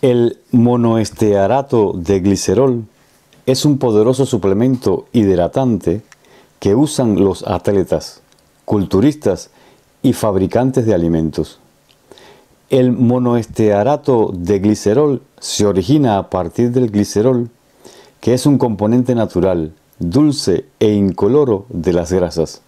El monoestearato de glicerol es un poderoso suplemento hidratante que usan los atletas, culturistas y fabricantes de alimentos. El monoestearato de glicerol se origina a partir del glicerol, que es un componente natural, dulce e incoloro de las grasas.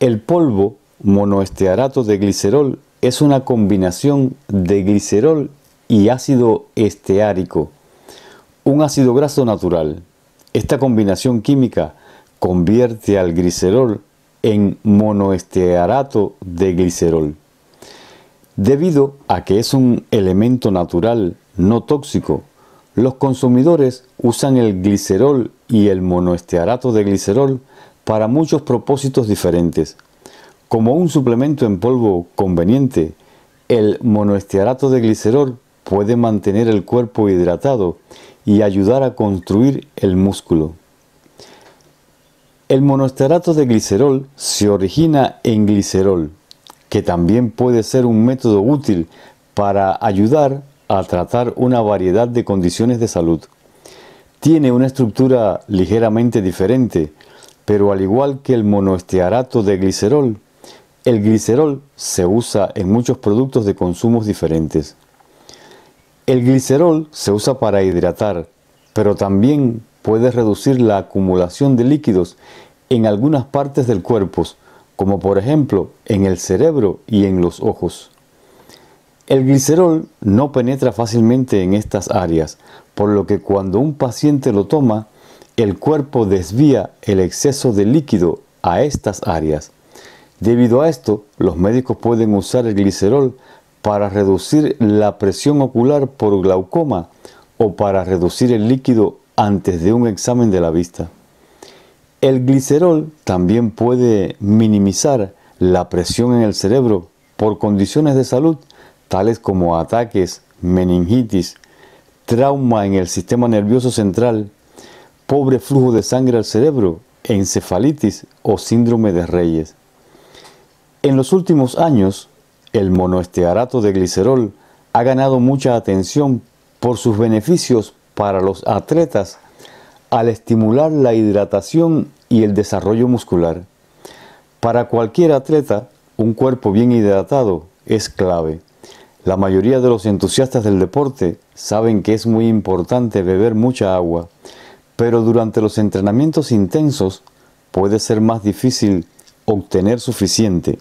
El polvo monoestearato de glicerol es una combinación de glicerol y ácido esteárico, un ácido graso natural. Esta combinación química convierte al glicerol en monoestearato de glicerol. Debido a que es un elemento natural no tóxico, los consumidores usan el glicerol y el monoestearato de glicerol para muchos propósitos diferentes, como un suplemento en polvo conveniente, el monoestearato de glicerol puede mantener el cuerpo hidratado y ayudar a construir el músculo. El monoestearato de glicerol se origina en glicerol, que también puede ser un método útil para ayudar a tratar una variedad de condiciones de salud. Tiene una estructura ligeramente diferente, pero al igual que el monoestearato de glicerol, el glicerol se usa en muchos productos de consumos diferentes. El glicerol se usa para hidratar, pero también puede reducir la acumulación de líquidos en algunas partes del cuerpo, como por ejemplo en el cerebro y en los ojos. El glicerol no penetra fácilmente en estas áreas, por lo que cuando un paciente lo toma, el cuerpo desvía el exceso de líquido a estas áreas. Debido a esto, los médicos pueden usar el glicerol para reducir la presión ocular por glaucoma o para reducir el líquido antes de un examen de la vista. El glicerol también puede minimizar la presión en el cerebro por condiciones de salud tales como ataques, meningitis, trauma en el sistema nervioso central, pobre flujo de sangre al cerebro, encefalitis o síndrome de Reyes. En los últimos años, el monoestearato de glicerol ha ganado mucha atención por sus beneficios para los atletas al estimular la hidratación y el desarrollo muscular. Para cualquier atleta, un cuerpo bien hidratado es clave. La mayoría de los entusiastas del deporte saben que es muy importante beber mucha agua, pero durante los entrenamientos intensos puede ser más difícil obtener suficiente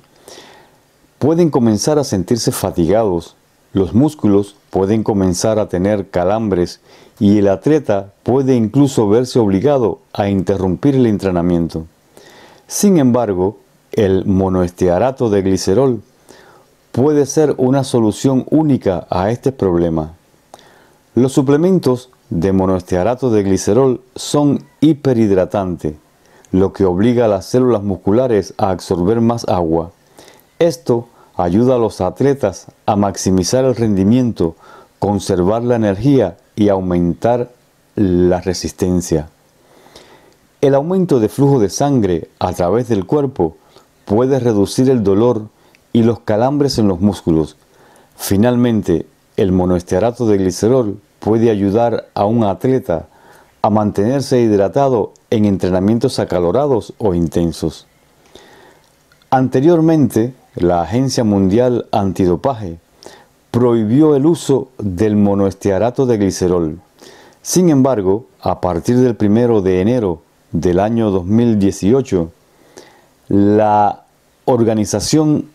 pueden comenzar a sentirse fatigados, los músculos pueden comenzar a tener calambres y el atleta puede incluso verse obligado a interrumpir el entrenamiento. Sin embargo, el monoestearato de glicerol puede ser una solución única a este problema. Los suplementos de monoestearato de glicerol son hiperhidratantes, lo que obliga a las células musculares a absorber más agua. Esto ayuda a los atletas a maximizar el rendimiento, conservar la energía y aumentar la resistencia. El aumento de flujo de sangre a través del cuerpo puede reducir el dolor y los calambres en los músculos. Finalmente, el monoesterato de glicerol puede ayudar a un atleta a mantenerse hidratado en entrenamientos acalorados o intensos. Anteriormente, la Agencia Mundial Antidopaje prohibió el uso del monoestearato de glicerol. Sin embargo, a partir del 1 de enero del año 2018, la organización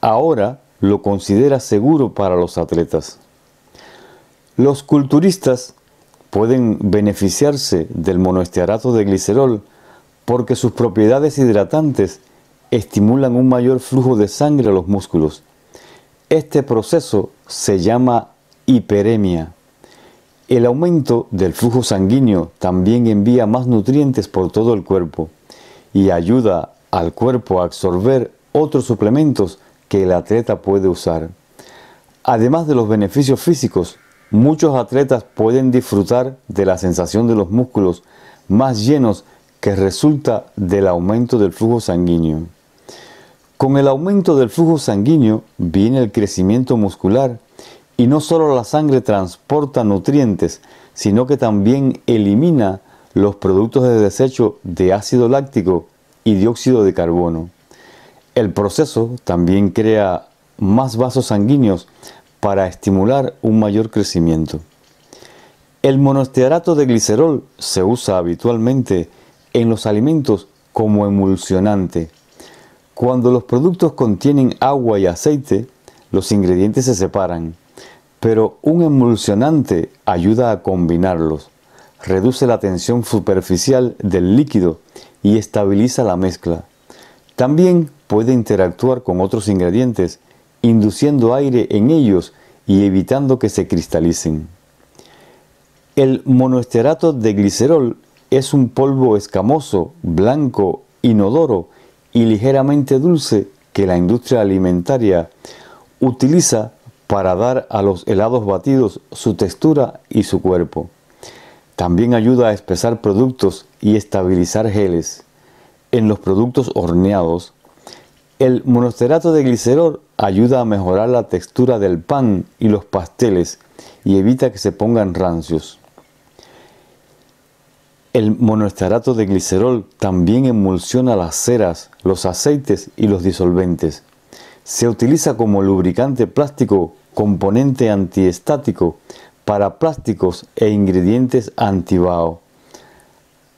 ahora lo considera seguro para los atletas. Los culturistas pueden beneficiarse del monoestearato de glicerol porque sus propiedades hidratantes estimulan un mayor flujo de sangre a los músculos. Este proceso se llama hiperemia. El aumento del flujo sanguíneo también envía más nutrientes por todo el cuerpo y ayuda al cuerpo a absorber otros suplementos que el atleta puede usar. Además de los beneficios físicos, muchos atletas pueden disfrutar de la sensación de los músculos más llenos que resulta del aumento del flujo sanguíneo. Con el aumento del flujo sanguíneo viene el crecimiento muscular y no solo la sangre transporta nutrientes, sino que también elimina los productos de desecho de ácido láctico y dióxido de carbono. El proceso también crea más vasos sanguíneos para estimular un mayor crecimiento. El monostearato de glicerol se usa habitualmente en los alimentos como emulsionante cuando los productos contienen agua y aceite, los ingredientes se separan, pero un emulsionante ayuda a combinarlos, reduce la tensión superficial del líquido y estabiliza la mezcla. También puede interactuar con otros ingredientes, induciendo aire en ellos y evitando que se cristalicen. El monoesterato de glicerol es un polvo escamoso, blanco, inodoro y ligeramente dulce que la industria alimentaria utiliza para dar a los helados batidos su textura y su cuerpo. También ayuda a espesar productos y estabilizar geles. En los productos horneados, el monosterato de glicerol ayuda a mejorar la textura del pan y los pasteles y evita que se pongan rancios. El monoestearato de glicerol también emulsiona las ceras, los aceites y los disolventes. Se utiliza como lubricante plástico, componente antiestático, para plásticos e ingredientes antibao.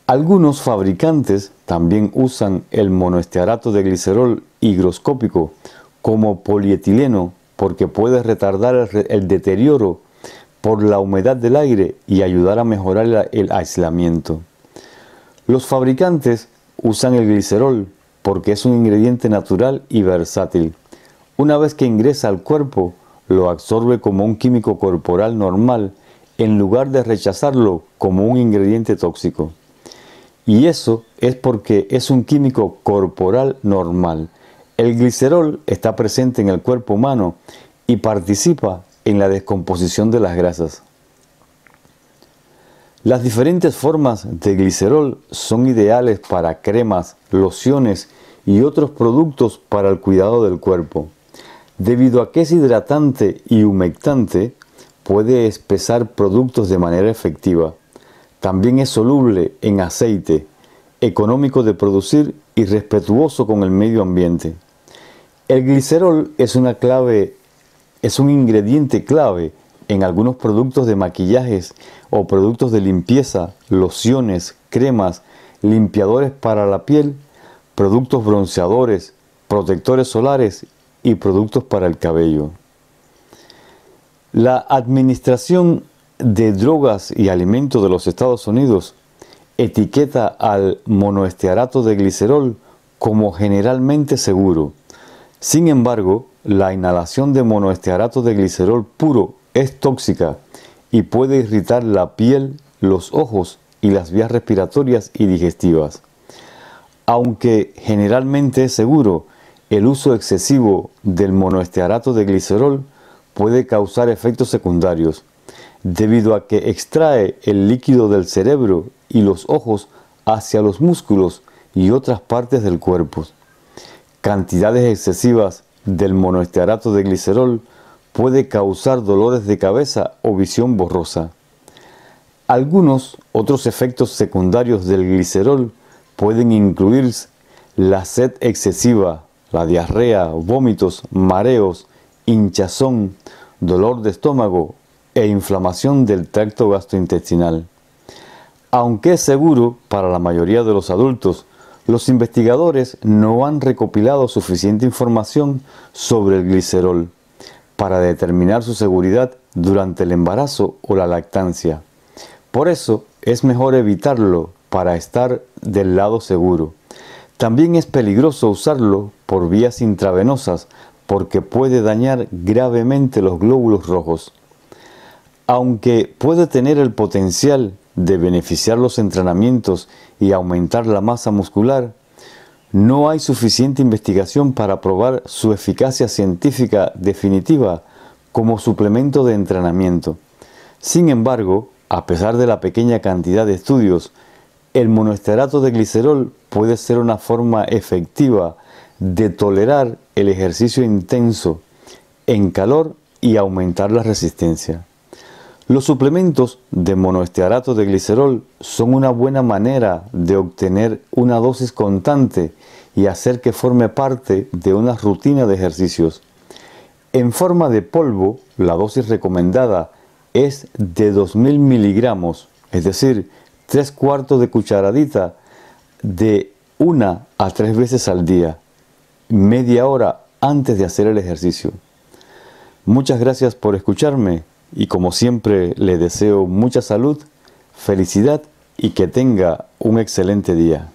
Algunos fabricantes también usan el monoestearato de glicerol higroscópico como polietileno porque puede retardar el, deterioro por la humedad del aire y ayudar a mejorar el aislamiento. Los fabricantes usan el glicerol porque es un ingrediente natural y versátil. Una vez que ingresa al cuerpo, lo absorbe como un químico corporal normal en lugar de rechazarlo como un ingrediente tóxico. Y eso es porque es un químico corporal normal. El glicerol está presente en el cuerpo humano y participa en la descomposición de las grasas. Las diferentes formas de glicerol son ideales para cremas, lociones y otros productos para el cuidado del cuerpo, debido a que es hidratante y humectante, puede espesar productos de manera efectiva. También es soluble en aceite, económico de producir y respetuoso con el medio ambiente. El glicerol es una clave es un ingrediente clave en algunos productos de maquillajes o productos de limpieza, lociones, cremas, limpiadores para la piel, productos bronceadores, protectores solares y productos para el cabello. La Administración de Drogas y Alimentos de los Estados Unidos etiqueta al monoestearato de glicerol como generalmente seguro. Sin embargo, la inhalación de monoestearato de glicerol puro es tóxica y puede irritar la piel, los ojos y las vías respiratorias y digestivas. Aunque generalmente es seguro, el uso excesivo del monoestearato de glicerol puede causar efectos secundarios, debido a que extrae el líquido del cerebro y los ojos hacia los músculos y otras partes del cuerpo. Cantidades excesivas del monoesterato de glicerol puede causar dolores de cabeza o visión borrosa. Algunos otros efectos secundarios del glicerol pueden incluir la sed excesiva, la diarrea, vómitos, mareos, hinchazón, dolor de estómago e inflamación del tracto gastrointestinal. Aunque es seguro para la mayoría de los adultos los investigadores no han recopilado suficiente información sobre el glicerol para determinar su seguridad durante el embarazo o la lactancia. Por eso es mejor evitarlo para estar del lado seguro. También es peligroso usarlo por vías intravenosas porque puede dañar gravemente los glóbulos rojos. Aunque puede tener el potencial de beneficiar los entrenamientos y aumentar la masa muscular, no hay suficiente investigación para probar su eficacia científica definitiva como suplemento de entrenamiento. Sin embargo, a pesar de la pequeña cantidad de estudios, el monoesterato de glicerol puede ser una forma efectiva de tolerar el ejercicio intenso en calor y aumentar la resistencia. Los suplementos de monoestearato de glicerol son una buena manera de obtener una dosis constante y hacer que forme parte de una rutina de ejercicios. En forma de polvo, la dosis recomendada es de 2000 miligramos, es decir, tres cuartos de cucharadita de una a tres veces al día, media hora antes de hacer el ejercicio. Muchas gracias por escucharme y como siempre le deseo mucha salud, felicidad y que tenga un excelente día.